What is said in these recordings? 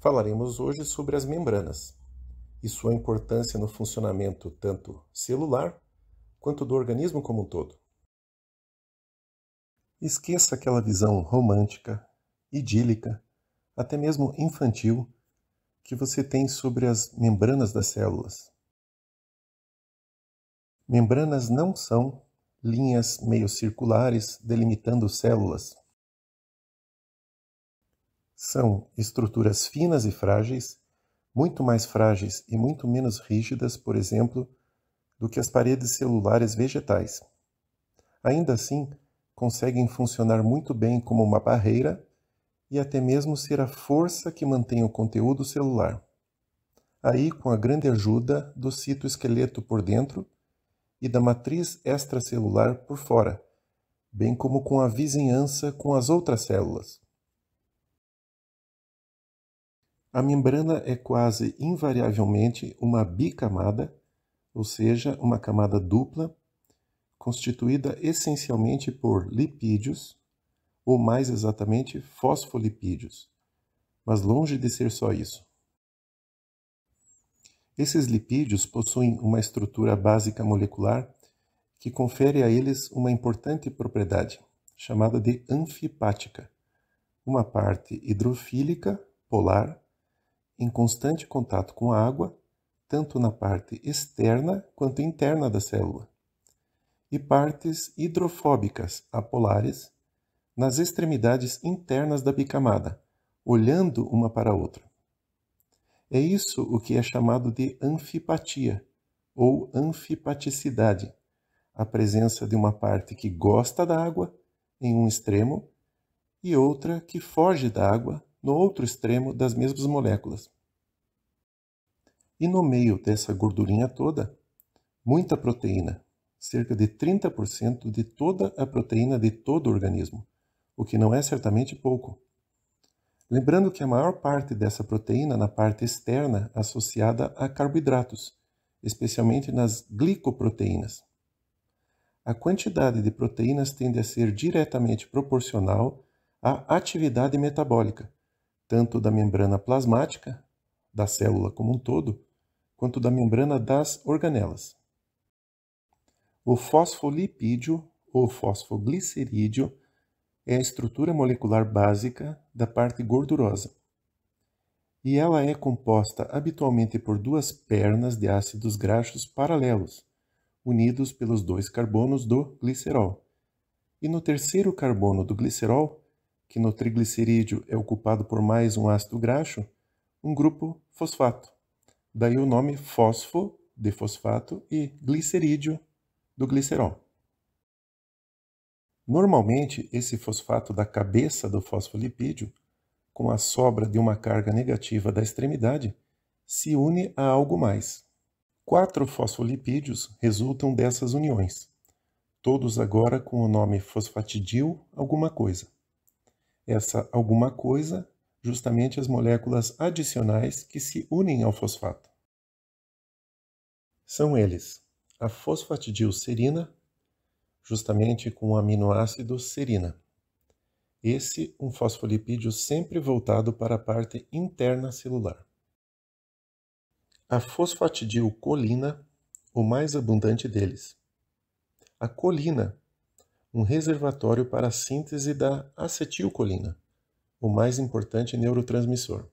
Falaremos hoje sobre as membranas e sua importância no funcionamento tanto celular quanto do organismo como um todo. Esqueça aquela visão romântica, idílica, até mesmo infantil que você tem sobre as membranas das células. Membranas não são linhas meio-circulares delimitando células. São estruturas finas e frágeis, muito mais frágeis e muito menos rígidas, por exemplo, do que as paredes celulares vegetais. Ainda assim, conseguem funcionar muito bem como uma barreira e até mesmo ser a força que mantém o conteúdo celular. Aí, com a grande ajuda do citoesqueleto por dentro, e da matriz extracelular por fora, bem como com a vizinhança com as outras células. A membrana é quase invariavelmente uma bicamada, ou seja, uma camada dupla, constituída essencialmente por lipídios, ou mais exatamente fosfolipídios, mas longe de ser só isso. Esses lipídios possuem uma estrutura básica molecular que confere a eles uma importante propriedade, chamada de anfipática, uma parte hidrofílica, polar, em constante contato com a água, tanto na parte externa quanto interna da célula, e partes hidrofóbicas, apolares, nas extremidades internas da bicamada, olhando uma para a outra. É isso o que é chamado de anfipatia ou anfipaticidade, a presença de uma parte que gosta da água em um extremo e outra que foge da água no outro extremo das mesmas moléculas. E no meio dessa gordurinha toda, muita proteína, cerca de 30% de toda a proteína de todo o organismo, o que não é certamente pouco. Lembrando que a maior parte dessa proteína na parte externa é associada a carboidratos, especialmente nas glicoproteínas. A quantidade de proteínas tende a ser diretamente proporcional à atividade metabólica, tanto da membrana plasmática, da célula como um todo, quanto da membrana das organelas. O fosfolipídio ou fosfoglicerídeo é a estrutura molecular básica da parte gordurosa. E ela é composta habitualmente por duas pernas de ácidos graxos paralelos, unidos pelos dois carbonos do glicerol. E no terceiro carbono do glicerol, que no triglicerídeo é ocupado por mais um ácido graxo, um grupo fosfato. Daí o nome fósforo de fosfato e glicerídeo do glicerol. Normalmente, esse fosfato da cabeça do fosfolipídio, com a sobra de uma carga negativa da extremidade, se une a algo mais. Quatro fosfolipídios resultam dessas uniões, todos agora com o nome fosfatidil alguma coisa. Essa alguma coisa, justamente as moléculas adicionais que se unem ao fosfato. São eles a fosfatidilserina, justamente com o aminoácido serina. Esse um fosfolipídio sempre voltado para a parte interna celular. A fosfatidilcolina, o mais abundante deles. A colina, um reservatório para a síntese da acetilcolina, o mais importante neurotransmissor.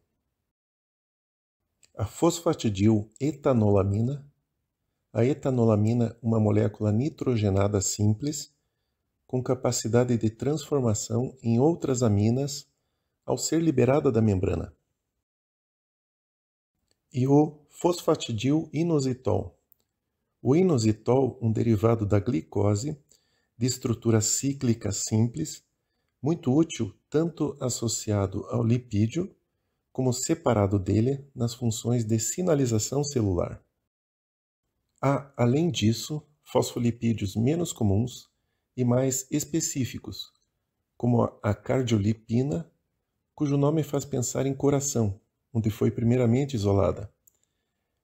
A fosfatidil etanolamina, a etanolamina, uma molécula nitrogenada simples, com capacidade de transformação em outras aminas ao ser liberada da membrana. E o fosfatidil inositol. O inositol, um derivado da glicose, de estrutura cíclica simples, muito útil tanto associado ao lipídio como separado dele nas funções de sinalização celular. Há, além disso, fosfolipídios menos comuns e mais específicos, como a cardiolipina, cujo nome faz pensar em coração, onde foi primeiramente isolada,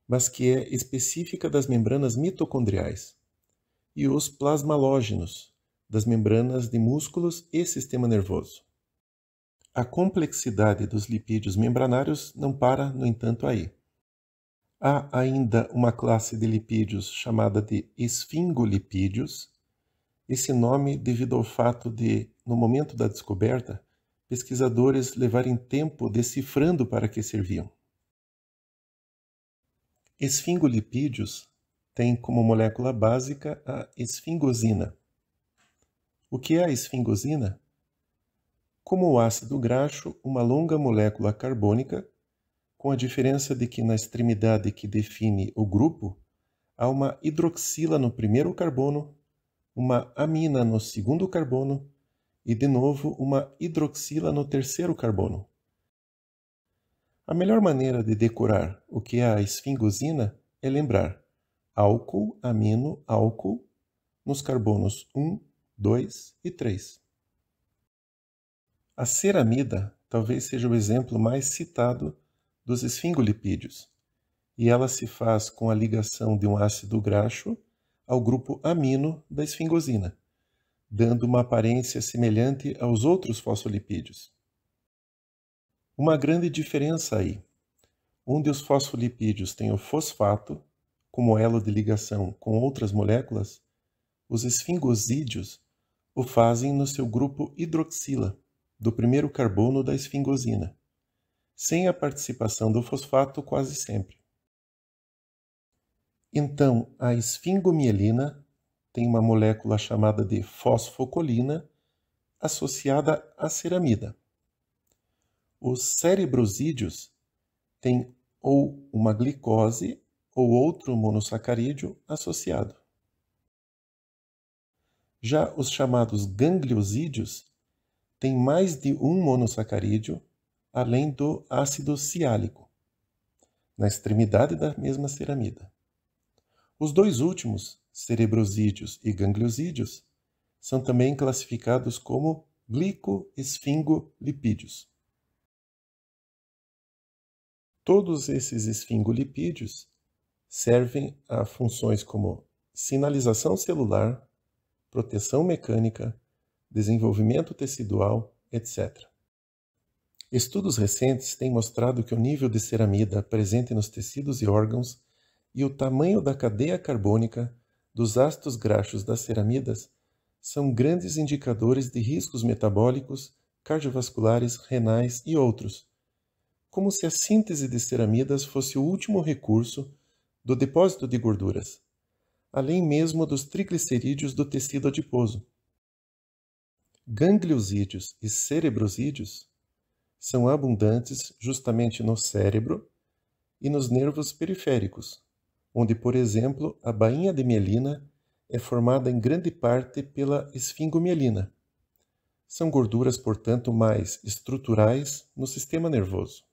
mas que é específica das membranas mitocondriais, e os plasmalógenos, das membranas de músculos e sistema nervoso. A complexidade dos lipídios membranários não para, no entanto, aí. Há ainda uma classe de lipídios chamada de esfingolipídios, esse nome devido ao fato de, no momento da descoberta, pesquisadores levarem tempo decifrando para que serviam. Esfingolipídios têm como molécula básica a esfingosina. O que é a esfingosina? Como o ácido graxo, uma longa molécula carbônica com a diferença de que na extremidade que define o grupo há uma hidroxila no primeiro carbono, uma amina no segundo carbono e, de novo, uma hidroxila no terceiro carbono. A melhor maneira de decorar o que é a esfingosina é lembrar álcool, amino, álcool nos carbonos 1, 2 e 3. A ceramida talvez seja o exemplo mais citado dos esfingolipídios, e ela se faz com a ligação de um ácido graxo ao grupo amino da esfingosina, dando uma aparência semelhante aos outros fosfolipídios. Uma grande diferença aí, onde os fosfolipídios têm o fosfato como elo de ligação com outras moléculas, os esfingosídeos o fazem no seu grupo hidroxila, do primeiro carbono da esfingosina sem a participação do fosfato quase sempre. Então, a esfingomielina tem uma molécula chamada de fosfocolina associada à ceramida. Os cerebrosídeos têm ou uma glicose ou outro monossacarídeo associado. Já os chamados gangliosídeos têm mais de um monossacarídeo além do ácido ciálico, na extremidade da mesma ceramida. Os dois últimos, cerebrosídeos e gangliosídeos, são também classificados como glicoesfingolipídios. Todos esses esfingolipídios servem a funções como sinalização celular, proteção mecânica, desenvolvimento tecidual, etc. Estudos recentes têm mostrado que o nível de ceramida presente nos tecidos e órgãos e o tamanho da cadeia carbônica dos ácidos graxos das ceramidas são grandes indicadores de riscos metabólicos, cardiovasculares, renais e outros. Como se a síntese de ceramidas fosse o último recurso do depósito de gorduras, além mesmo dos triglicerídeos do tecido adiposo. Gangliosídeos e cerebrosídeos são abundantes justamente no cérebro e nos nervos periféricos, onde, por exemplo, a bainha de mielina é formada em grande parte pela esfingomielina. São gorduras, portanto, mais estruturais no sistema nervoso.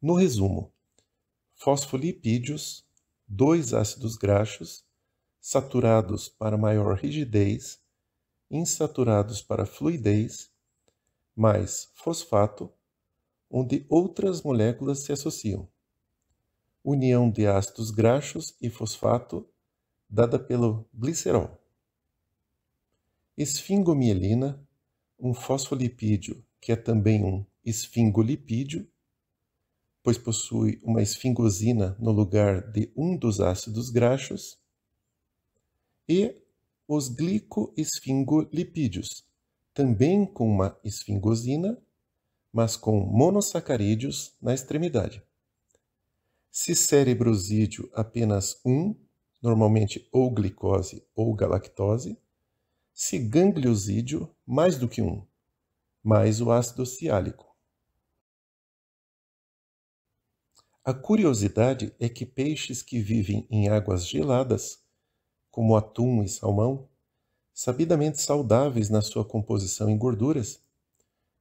No resumo, fosfolipídios, dois ácidos graxos, saturados para maior rigidez insaturados para fluidez, mais fosfato, onde outras moléculas se associam. União de ácidos graxos e fosfato dada pelo glicerol. Esfingomielina, um fosfolipídio que é também um esfingolipídio, pois possui uma esfingosina no lugar de um dos ácidos graxos, e os glicoesfingolipídios, também com uma esfingosina, mas com monossacarídeos na extremidade. Se cerebrosídeo apenas um, normalmente ou glicose ou galactose, se gangliosídeo mais do que um, mais o ácido ciálico. A curiosidade é que peixes que vivem em águas geladas como atum e salmão, sabidamente saudáveis na sua composição em gorduras,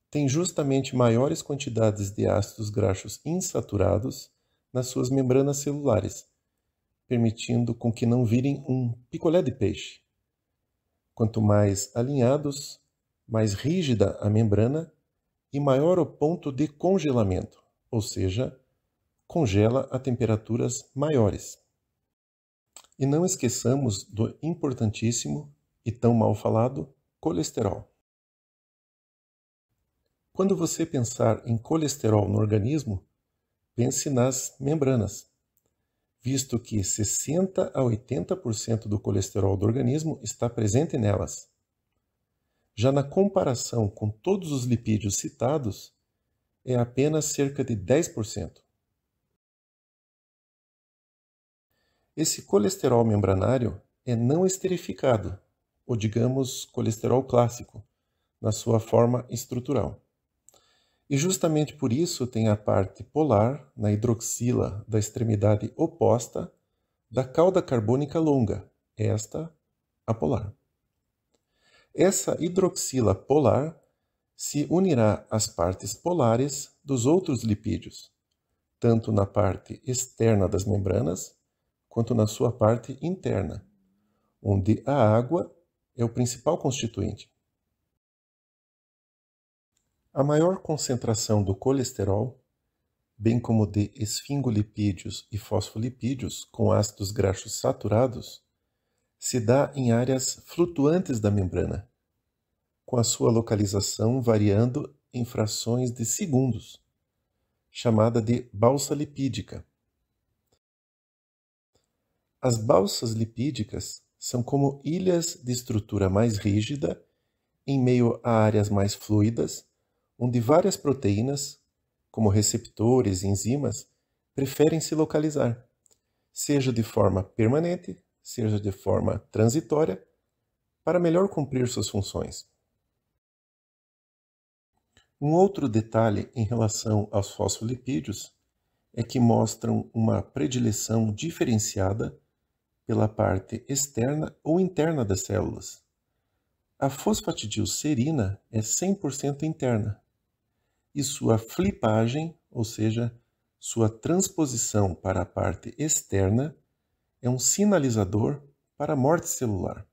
têm justamente maiores quantidades de ácidos graxos insaturados nas suas membranas celulares, permitindo com que não virem um picolé de peixe. Quanto mais alinhados, mais rígida a membrana e maior o ponto de congelamento, ou seja, congela a temperaturas maiores. E não esqueçamos do importantíssimo e tão mal falado colesterol. Quando você pensar em colesterol no organismo, pense nas membranas, visto que 60 a 80% do colesterol do organismo está presente nelas. Já na comparação com todos os lipídios citados, é apenas cerca de 10%. Esse colesterol membranário é não esterificado, ou digamos colesterol clássico, na sua forma estrutural. E justamente por isso tem a parte polar, na hidroxila da extremidade oposta, da cauda carbônica longa, esta a polar. Essa hidroxila polar se unirá às partes polares dos outros lipídios, tanto na parte externa das membranas, quanto na sua parte interna, onde a água é o principal constituinte. A maior concentração do colesterol, bem como de esfingolipídios e fosfolipídios com ácidos graxos saturados, se dá em áreas flutuantes da membrana, com a sua localização variando em frações de segundos, chamada de balsa lipídica. As balsas lipídicas são como ilhas de estrutura mais rígida em meio a áreas mais fluidas, onde várias proteínas, como receptores e enzimas, preferem se localizar, seja de forma permanente, seja de forma transitória, para melhor cumprir suas funções. Um outro detalhe em relação aos fosfolipídios é que mostram uma predileção diferenciada pela parte externa ou interna das células. A fosfatidilserina é 100% interna e sua flipagem, ou seja, sua transposição para a parte externa, é um sinalizador para a morte celular.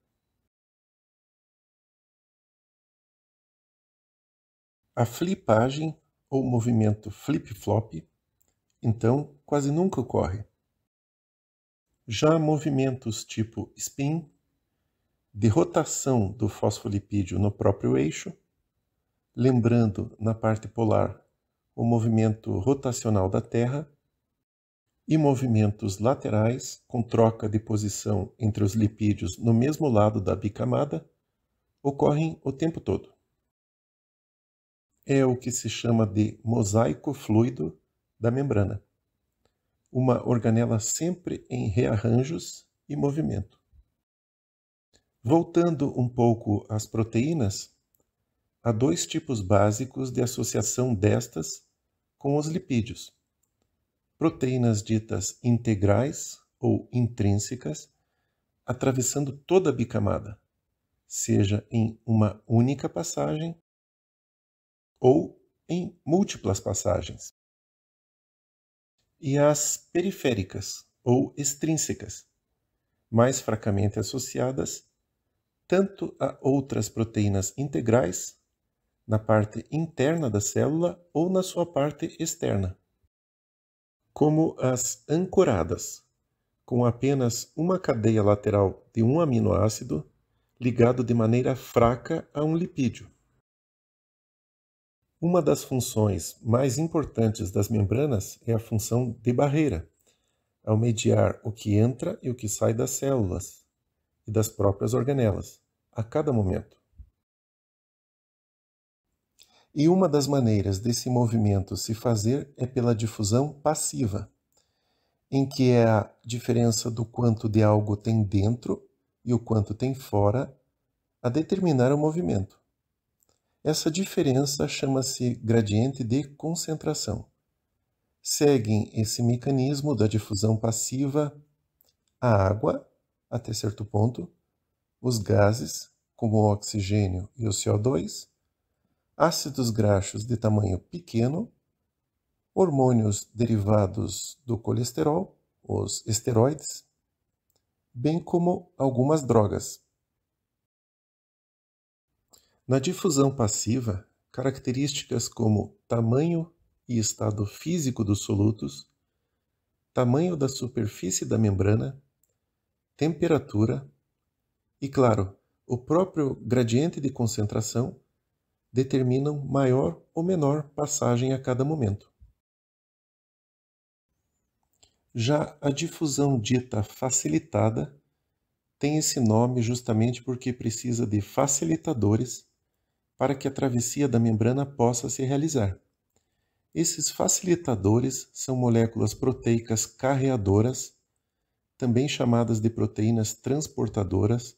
A flipagem, ou movimento flip-flop, então, quase nunca ocorre. Já movimentos tipo spin, de rotação do fosfolipídio no próprio eixo, lembrando na parte polar o movimento rotacional da Terra, e movimentos laterais com troca de posição entre os lipídios no mesmo lado da bicamada ocorrem o tempo todo. É o que se chama de mosaico fluido da membrana uma organela sempre em rearranjos e movimento. Voltando um pouco às proteínas, há dois tipos básicos de associação destas com os lipídios. Proteínas ditas integrais ou intrínsecas, atravessando toda a bicamada, seja em uma única passagem ou em múltiplas passagens e as periféricas ou extrínsecas, mais fracamente associadas tanto a outras proteínas integrais, na parte interna da célula ou na sua parte externa, como as ancoradas, com apenas uma cadeia lateral de um aminoácido ligado de maneira fraca a um lipídio, uma das funções mais importantes das membranas é a função de barreira, ao mediar o que entra e o que sai das células e das próprias organelas, a cada momento. E uma das maneiras desse movimento se fazer é pela difusão passiva, em que é a diferença do quanto de algo tem dentro e o quanto tem fora a determinar o movimento. Essa diferença chama-se gradiente de concentração. Seguem esse mecanismo da difusão passiva a água, até certo ponto, os gases, como o oxigênio e o CO2, ácidos graxos de tamanho pequeno, hormônios derivados do colesterol, os esteroides, bem como algumas drogas. Na difusão passiva, características como tamanho e estado físico dos solutos, tamanho da superfície da membrana, temperatura e, claro, o próprio gradiente de concentração determinam maior ou menor passagem a cada momento. Já a difusão dita facilitada tem esse nome justamente porque precisa de facilitadores para que a travessia da membrana possa se realizar. Esses facilitadores são moléculas proteicas carreadoras, também chamadas de proteínas transportadoras,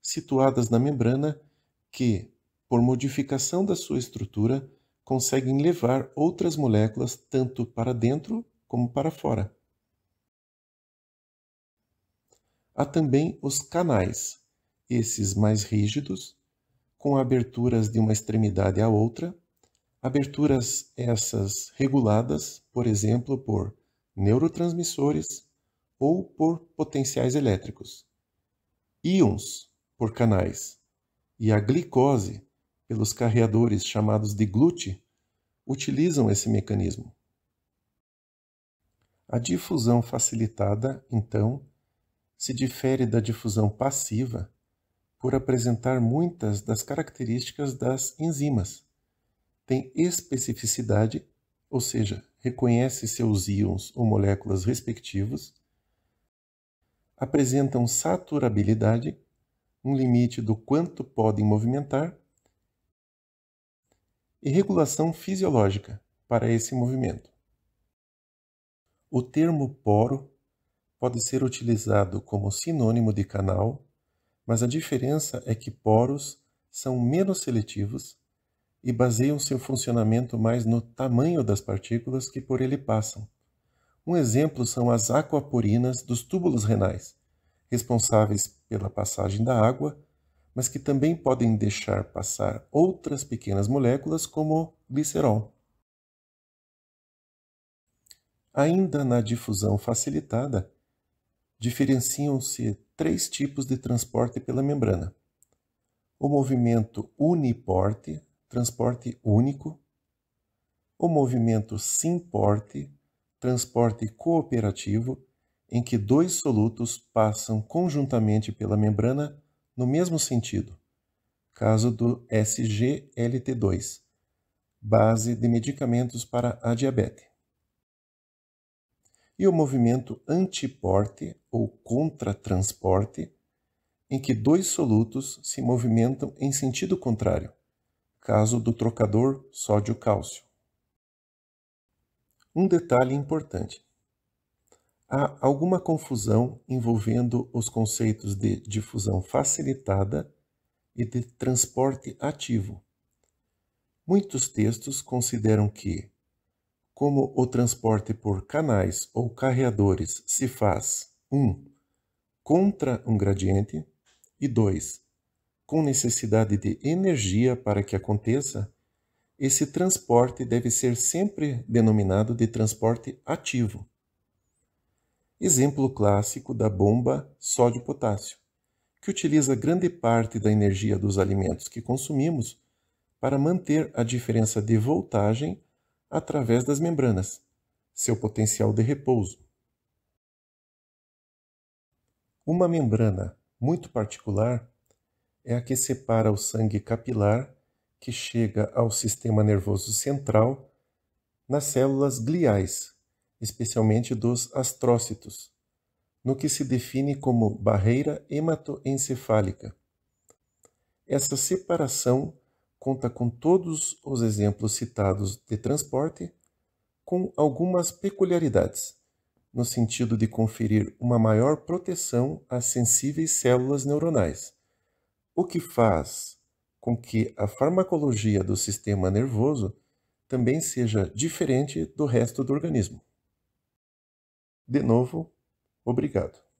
situadas na membrana que, por modificação da sua estrutura, conseguem levar outras moléculas tanto para dentro como para fora. Há também os canais, esses mais rígidos, com aberturas de uma extremidade à outra, aberturas essas reguladas, por exemplo, por neurotransmissores ou por potenciais elétricos, íons por canais e a glicose pelos carreadores chamados de glute utilizam esse mecanismo. A difusão facilitada, então, se difere da difusão passiva por apresentar muitas das características das enzimas. Tem especificidade, ou seja, reconhece seus íons ou moléculas respectivos. Apresentam saturabilidade, um limite do quanto podem movimentar, e regulação fisiológica para esse movimento. O termo poro pode ser utilizado como sinônimo de canal mas a diferença é que poros são menos seletivos e baseiam seu funcionamento mais no tamanho das partículas que por ele passam. Um exemplo são as aquaporinas dos túbulos renais, responsáveis pela passagem da água, mas que também podem deixar passar outras pequenas moléculas como glicerol. Ainda na difusão facilitada, diferenciam-se três tipos de transporte pela membrana: o movimento uniporte, transporte único, o movimento simporte, transporte cooperativo, em que dois solutos passam conjuntamente pela membrana no mesmo sentido, caso do SGLT2, base de medicamentos para a diabetes e o movimento antiporte ou contratransporte, em que dois solutos se movimentam em sentido contrário, caso do trocador sódio-cálcio. Um detalhe importante. Há alguma confusão envolvendo os conceitos de difusão facilitada e de transporte ativo. Muitos textos consideram que como o transporte por canais ou carreadores se faz 1. Um, contra um gradiente e 2. Com necessidade de energia para que aconteça, esse transporte deve ser sempre denominado de transporte ativo. Exemplo clássico da bomba sódio-potássio, que utiliza grande parte da energia dos alimentos que consumimos para manter a diferença de voltagem através das membranas, seu potencial de repouso. Uma membrana muito particular é a que separa o sangue capilar que chega ao sistema nervoso central nas células gliais, especialmente dos astrócitos, no que se define como barreira hematoencefálica. Essa separação conta com todos os exemplos citados de transporte, com algumas peculiaridades, no sentido de conferir uma maior proteção às sensíveis células neuronais, o que faz com que a farmacologia do sistema nervoso também seja diferente do resto do organismo. De novo, obrigado.